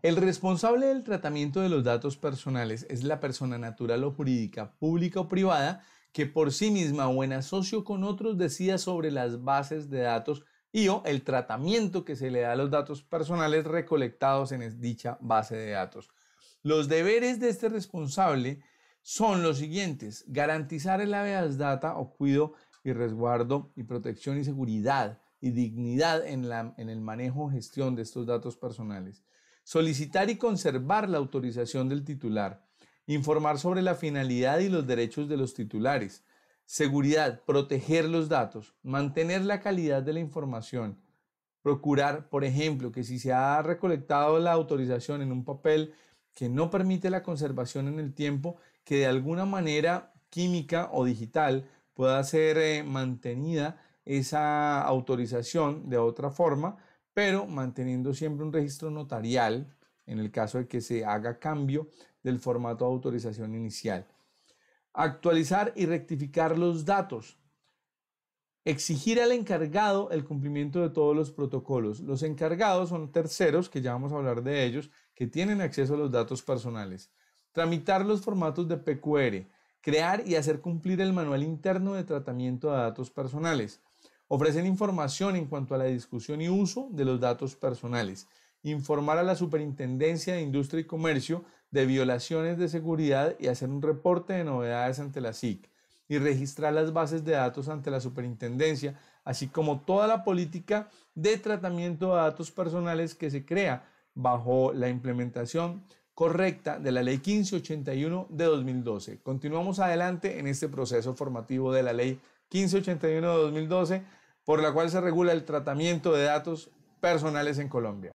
El responsable del tratamiento de los datos personales es la persona natural o jurídica, pública o privada, que por sí misma o en asocio con otros decida sobre las bases de datos y o el tratamiento que se le da a los datos personales recolectados en dicha base de datos. Los deberes de este responsable son los siguientes. Garantizar el habeas data o cuido y resguardo y protección y seguridad y dignidad en, en el manejo o gestión de estos datos personales solicitar y conservar la autorización del titular, informar sobre la finalidad y los derechos de los titulares, seguridad, proteger los datos, mantener la calidad de la información, procurar, por ejemplo, que si se ha recolectado la autorización en un papel que no permite la conservación en el tiempo, que de alguna manera química o digital pueda ser eh, mantenida esa autorización de otra forma pero manteniendo siempre un registro notarial en el caso de que se haga cambio del formato de autorización inicial. Actualizar y rectificar los datos. Exigir al encargado el cumplimiento de todos los protocolos. Los encargados son terceros, que ya vamos a hablar de ellos, que tienen acceso a los datos personales. Tramitar los formatos de PQR. Crear y hacer cumplir el manual interno de tratamiento de datos personales ofrecen información en cuanto a la discusión y uso de los datos personales, informar a la Superintendencia de Industria y Comercio de violaciones de seguridad y hacer un reporte de novedades ante la SIC y registrar las bases de datos ante la superintendencia, así como toda la política de tratamiento de datos personales que se crea bajo la implementación correcta de la Ley 1581 de 2012. Continuamos adelante en este proceso formativo de la Ley 1581 de 2012 por la cual se regula el tratamiento de datos personales en Colombia.